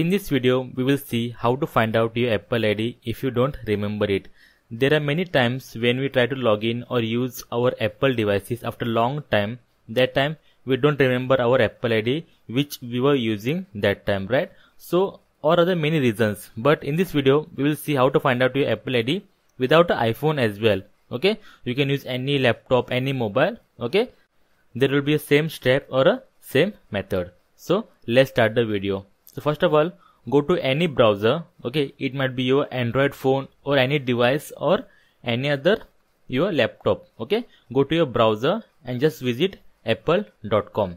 In this video, we will see how to find out your Apple ID if you don't remember it. There are many times when we try to log in or use our Apple devices after long time, that time we don't remember our Apple ID which we were using that time, right? So, or other many reasons. But in this video, we will see how to find out your Apple ID without an iPhone as well. Okay, you can use any laptop, any mobile. Okay, there will be a same step or a same method. So let's start the video so first of all go to any browser okay it might be your android phone or any device or any other your laptop okay go to your browser and just visit apple.com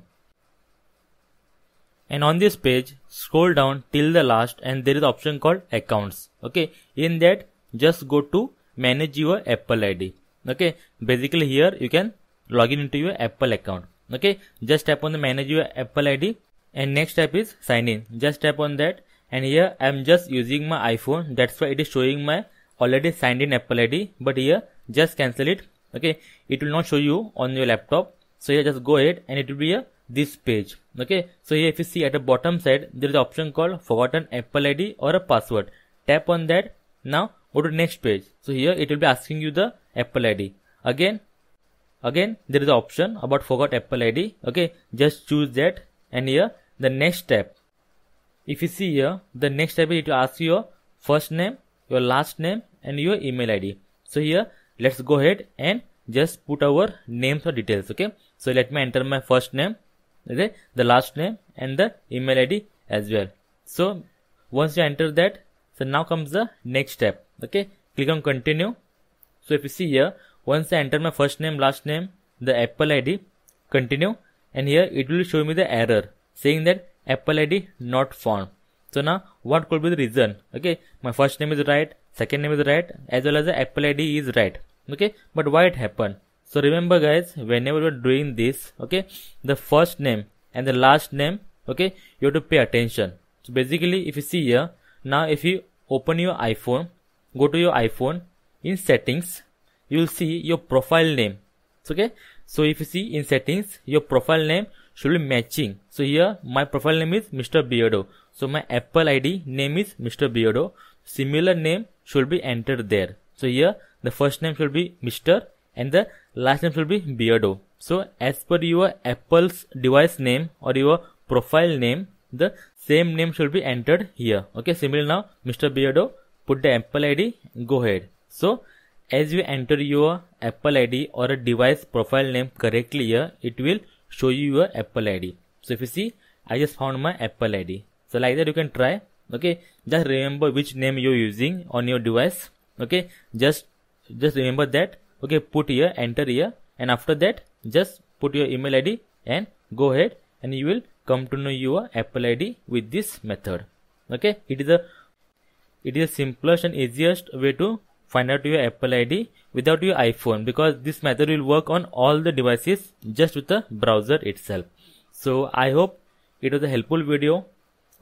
and on this page scroll down till the last and there is option called accounts okay in that just go to manage your apple id okay basically here you can log in into your apple account okay just tap on the manage your apple id and next step is sign in just tap on that and here i'm just using my iphone that's why it is showing my already signed in apple id but here just cancel it okay it will not show you on your laptop so here just go ahead and it will be a this page okay so here if you see at the bottom side there is an option called forgotten apple id or a password tap on that now go to next page so here it will be asking you the apple id again again there is an option about forgot apple id okay just choose that and here the next step if you see here the next step is to ask your first name your last name and your email id so here let's go ahead and just put our names or details okay so let me enter my first name okay the last name and the email id as well so once you enter that so now comes the next step okay click on continue so if you see here once i enter my first name last name the apple id continue and here it will show me the error saying that Apple ID not found. So now what could be the reason? Okay, my first name is right, second name is right, as well as the Apple ID is right. Okay, but why it happened? So remember guys, whenever you're doing this, okay, the first name and the last name, okay, you have to pay attention. So basically if you see here, now if you open your iPhone, go to your iPhone, in settings, you will see your profile name. Okay, so if you see in settings, your profile name should be matching. So here my profile name is Mr. Beardo. So my Apple ID name is Mr. Beardo. Similar name should be entered there. So here the first name should be Mr. and the last name should be Beardo. So as per your Apple's device name or your profile name, the same name should be entered here. Okay, similar now Mr. Beardo, put the Apple ID, go ahead. So as you enter your Apple ID or a device profile name correctly here, it will show you your Apple ID. So if you see, I just found my Apple ID. So like that you can try. Okay, just remember which name you're using on your device. Okay, just just remember that. Okay, put here, enter here, and after that, just put your email ID and go ahead, and you will come to know your Apple ID with this method. Okay, it is a it is the simplest and easiest way to find out your Apple ID without your iPhone because this method will work on all the devices just with the browser itself. So I hope it was a helpful video.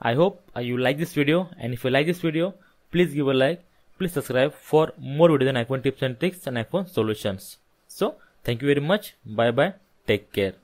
I hope you like this video and if you like this video, please give a like, please subscribe for more videos on iPhone tips and tricks and iPhone solutions. So thank you very much. Bye bye. Take care.